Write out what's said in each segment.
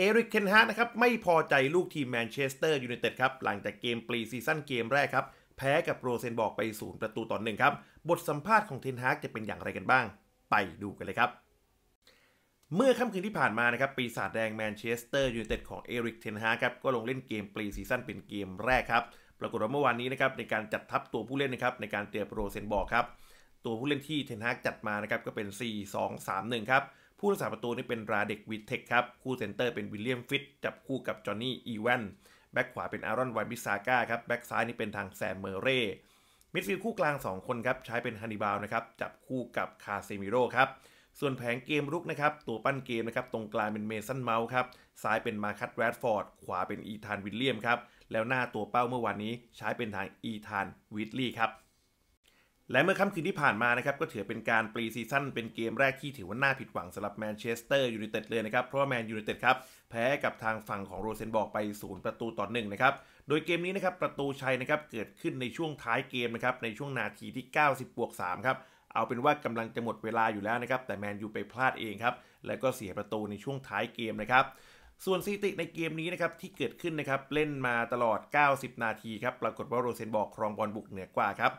เอริกเคนฮาร์ดนะครับ ไม่พอใจลูกทีมแมนเชสเตอร์ยูไนเต็ดครับ หลังจากเกม ปรีซีซั่นเกมแรกครับ แพ้กับโรเซนบอกไปศูนย์ประตูต่อหนึ่งครับ บทสัมภาษณ์ของเทนฮาร์กจะเป็นอย่างไรกันบ้าง ไปดูกันเลยครับ เมื่อค่ำคืนที่ผ่านมานะครับ ปีศาจแดงแมนเชสเตอร์ยูไนเต็ดของเอริกเทนฮาร์กครับ ก็ลงเล่นเกม ปรีซีซั่นเป็นเกมแรกครับ ปรากฏว่าเมื่อวานนี้นะครับในการจัดทัพตัวผู้เล่นนะครับในการเตรียมโรเซนบอกครับ ตัวผู้เล่นที่เทนฮาร์กจัดมานะครับ ก็เป็น4 2 3 1 ครับผู้รักษาประตูนี่เป็นราเด็กวิเทคครับคู่เซนเตอร์เป็นวิลเลียมฟิตจับคู่กับจอห์นนี่อีแวน แบ็กขวาเป็นอารอนไวบิซาก้าครับ แบ็กซ้ายนี่เป็นทางแซมเมอร์เร่ มิดฟิลด์คู่กลาง2คนครับใช้เป็นฮันนิบาลนะครับจับคู่กับคาเซมิโร่ครับ ส่วนแผงเกมรุกนะครับตัวปั้นเกมนะครับตรงกลางเป็นเมสันเมาส์ครับซ้ายเป็นมาคัตแรดฟอร์ดขวาเป็นอีธานวิลเลียมครับแล้วหน้าตัวเป้าเมื่อวานนี้ใช้เป็นทางอีธานวิทลี่ครับและเมื่อค่ำคืนที่ผ่านมานะครับก็ถือเป็นการปรีซีซั่นเป็นเกมแรกที่ถือว่าน่าผิดหวังสำหรับแมนเชสเตอร์ยูไนเต็ดเลยนะครับ เพราะว่าแมนยูไนเต็ดครับแพ้กับทางฝั่งของโรเซนบอกไป 0 ประตูต่อหนึ่งนะครับ โดยเกมนี้นะครับ ประตูชัยนะครับเกิดขึ้นในช่วงท้ายเกมนะครับในช่วงนาทีที่ 90บวก3ครับ เอาเป็นว่ากำลังจะหมดเวลาอยู่แล้วนะครับ แต่แมนยูไปพลาดเองครับและก็เสียประตูในช่วงท้ายเกมนะครับส่วนสถิติในเกมนี้นะครับที่เกิดขึ้นนะครับเล่นมาตลอด 90 นาทีครับปรากฏว่าโรเซนบอกครองบอลบุกเหนือกว่าครับ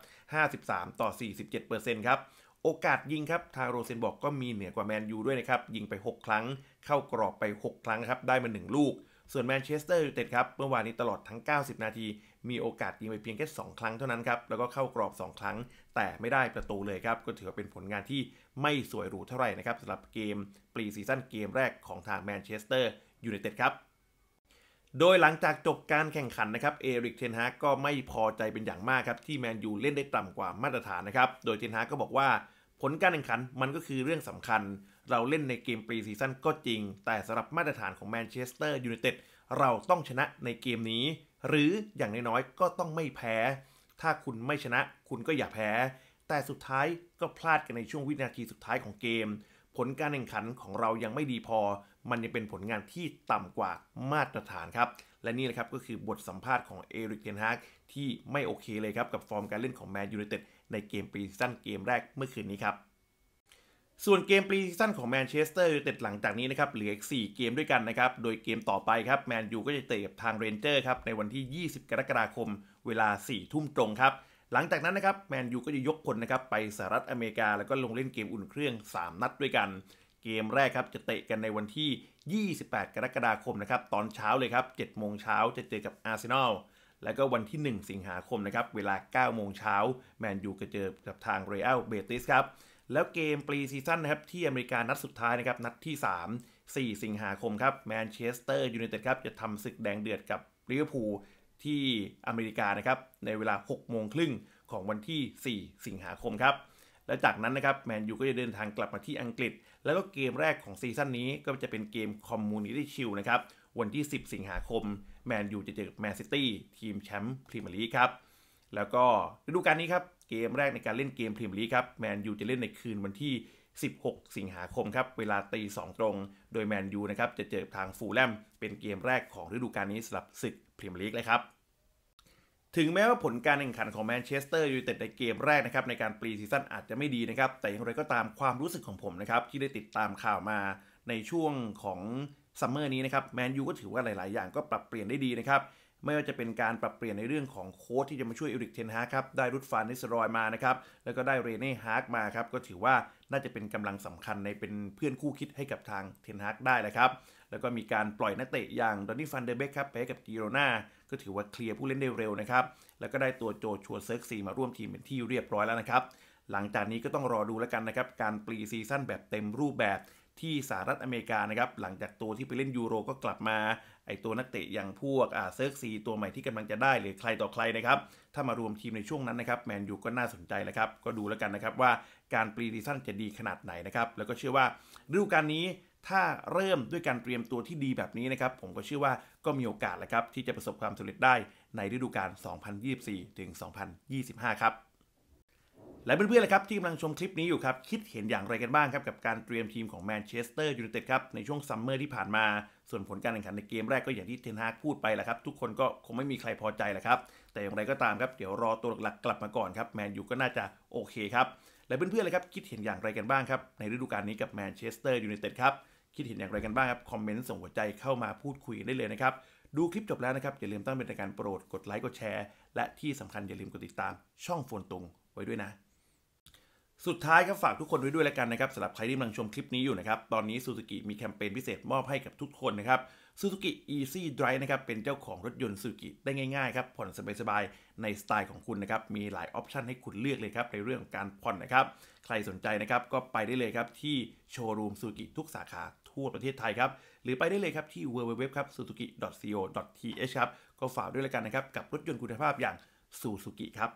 53 ต่อ 47%ครับ โอกาสยิงครับทางโรเซนบอกก็มีเหนือกว่าแมนยูด้วยนะครับยิงไป 6 ครั้ง เข้ากรอบไป 6 ครั้งครับได้มา 1 ลูก ส่วนแมนเชสเตอร์ยูไนเต็ดครับเมื่อวานนี้ตลอดทั้ง 90 นาที มีโอกาสยิงไปเพียงแค่2ครั้งเท่านั้นครับแล้วก็เข้ากรอบ 2 ครั้ง แต่ไม่ได้ประตูเลยครับก็ถือว่าเป็นผลงานที่ไม่สวยหรูเท่าไหร่นะครับสำหรับเกมปรีซีซั่นเกมแรกของทางแมนเชสเตอร์ยูไนเต็ดครับ โดยหลังจากจบการแข่งขันนะครับ เอริกเทนฮากก็ไม่พอใจเป็นอย่างมากครับ ที่แมนยูเล่นได้ต่ำกว่ามาตรฐานนะครับ โดยเทนฮากก็บอกว่า ผลการแข่งขันมันก็คือเรื่องสำคัญเราเล่นในเกมปรีซีซั่นก็จริง แต่สำหรับมาตรฐานของแมนเชสเตอร์ยูไนเต็ดเราต้องชนะในเกมนี้ หรืออย่างน้อยๆ ก็ต้องไม่แพ้ ถ้าคุณไม่ชนะคุณก็อย่าแพ้ แต่สุดท้ายก็พลาดกันในช่วงวินาทีสุดท้ายของเกม ผลการแข่งขันของเรายังไม่ดีพอมันยังเป็นผลงานที่ต่ำกว่ามาตรฐานครับ และนี่แหละครับก็คือบทสัมภาษณ์ของเอริกเทนฮากที่ไม่โอเคเลยครับ กับฟอร์มการเล่นของแมนยูไนเต็ดในเกมปีซั่นเกมแรกเมื่อคืนนี้ครับ ส่วนเกมปรีซิชั่นของแมนเชสเตอร์ยูไนเต็ดหลังจากนี้นะครับเหลืออีก 4 เกมด้วยกันนะครับ โดยเกมต่อไปครับแมนยูก็จะเตะกับทางเรนเจอร์ครับในวันที่ 20 กรกฎาคมเวลา4ทุ่มตรงครับ หลังจากนั้นนะครับแมนยูก็จะยกคลนะครับไปสหรัฐอเมริกาแล้วก็ลงเล่นเกมอุ่นเครื่อง 3 นัดด้วยกันเกมแรกครับจะเตะกันในวันที่ 28 กรกฎาคมนะครับตอนเช้าเลยครับ 7 โมงเช้าจะเจอกับอาร์เซนอล แล้วก็วันที่ 1 สิงหาคมนะครับเวลา 9 โมงเช้า แมนยูจะเจอกับทางเรอัลเบติสครับ แล้วเกมปรีซีซั่นนะครับที่อเมริกานัดสุดท้ายนะครับนัดที่ 3 4 สิงหาคมครับแมนเชสเตอร์ยูไนเต็ดครับจะทำศึกแดงเดือดกับลิเวอร์พูลที่อเมริกานะครับในเวลา 6 โมงครึ่งของวันที่ 4 สิงหาคมครับและจากนั้นนะครับแมนยูก็จะเดินทางกลับมาที่อังกฤษ แล้วก็เกมแรกของซีซั่นนี้ก็จะเป็นเกมคอมมูนิตี้ชิลนะครับวันที่ 10 สิงหาคมแมนยูจะเจอกับแมนซิตี้ทีมแชมป์พรีเมียร์ลีกครับแล้วก็ฤดูกาลนี้ครับเกมแรกในการเล่นเกมพรีเมียร์ลีกครับแมนยูจะเล่นในคืนวันที่ 16 สิงหาคมครับเวลาตีสองตรง โดยแมนยูนะครับจะเจอทางฟูลแลมเป็นเกมแรกของฤดูกาลนี้สำหรับศึกพรีเมียร์ลีกเลยครับถึงแม้ว่าผลการแข่งขันของแมนเชสเตอร์ยูไนเต็ดในเกมแรกนะครับในการปรีซีซั่นอาจจะไม่ดีนะครับแต่อย่างไรก็ตามความรู้สึกของผมนะครับที่ได้ติดตามข่าวมาในช่วงของซัมเมอร์นี้นะครับแมนยูก็ถือว่าหลายๆ อย่างก็ปรับเปลี่ยนได้ดีนะครับไม่ว่าจะเป็นการปรับเปลี่ยนในเรื่องของโค้ชที่จะมาช่วยเอริกเทนฮาครับ ได้รุดฟานนิสรอยมานะครับ แล้วก็ได้เรเน่ฮาร์กมาครับก็ถือว่าน่าจะเป็นกำลังสำคัญในเป็นเพื่อนคู่คิดให้กับทางเทนฮาร์กได้แหละครับแล้วก็มีการปล่อยนักเตะอย่างดอนนี่ฟันเดเบกครับไปกับกิโรนาก็ถือว่าเคลียร์ผู้เล่นได้เร็วนะครับ แล้วก็ได้ตัวโจชัวเซิร์กซีมาร่วมทีมเป็นที่เรียบร้อยแล้วนะครับ หลังจากนี้ก็ต้องรอดูแล้วกันนะครับ การปรีซีซั่นแบบเต็มรูปแบบที่สหรัฐอเมริกานะครับ หลังจากตัวที่ไปเล่นยูโรก็กลับมา ไอตัวนักเตะอย่างพวกอาเซิร์กซีตัวใหม่ที่กำลังจะได้ หรือใครต่อใครนะครับถ้ามารวมทีมในช่วงนั้นนะครับแมนยูก็น่าสนใจแล้วครับก็ดูแล้วกันนะครับว่าการปรีซีซั่นจะดีขนาดไหนนะครับแล้วก็เชื่อว่าฤดูกาลนี้ถ้าเริ่มด้วยการเตรียมตัวที่ดีแบบนี้นะครับ ผมก็เชื่อว่าก็มีโอกาสแหละครับที่จะประสบความสำเร็จได้ในฤดูกาล 2024ถึง2025 ครับและเพื่อนๆนะครับ ที่กำลังชมคลิปนี้อยู่ครับ คิดเห็นอย่างไรกันบ้างครับกับการเตรียมทีมของแมนเชสเตอร์ยูไนเต็ดครับในช่วงซัมเมอร์ที่ผ่านมา ส่วนผลการแข่งขันในเกมแรกก็อย่างที่เทนฮากพูดไปแหละครับทุกคนก็คงไม่มีใครพอใจแหละครับแต่อย่างไรก็ตามครับเดี๋ยวรอตัวหลักกลับมาก่อนครับแมนยูก็น่าจะโอเคครับและเพื่อนๆเลยครับ คิดเห็นอย่างไรกันบ้างครับ ในฤดูกาลนี้กับแมนเชสเตอร์ยูไนเต็ดครับ คิดเห็นอย่างไรกันบ้างครับ คอมเมนต์ส่งหัวใจเข้ามาพูดคุยได้เลยนะครับ ดูคลิปจบแล้วนะครับ อย่าลืมตั้งเป็นการโปรด กดไลค์กดแชร์และที่สำคัญอย่าลืมกดติดตาม ช่องโฟนตุงไว้ด้วยนะสุดท้ายครับฝากทุกคนไว้ด้วยแล้วกันนะครับสำหรับใครที่กำลังชมคลิปนี้อยู่นะครับตอนนี้ Suzuki มีแคมเปญพิเศษมอบให้กับทุกคนนะครับ Suzuki Easy Drive นะครับเป็นเจ้าของรถยนต์ Suzuki ได้ง่ายๆครับผ่อนสบายๆในสไตล์ของคุณนะครับมีหลายออปชันให้คุณเลือกเลยครับในเรื่องของการผ่อนนะครับใครสนใจนะครับก็ไปได้เลยครับที่โชว์รูม Suzuki ทุกสาขาทั่วประเทศไทยครับหรือไปได้เลยครับที่ www ครับ suzuki.co.th ครับก็ฝากด้วยแล้วกันนะครับกับรถยนต์คุณภาพอย่าง Suzuki ครับ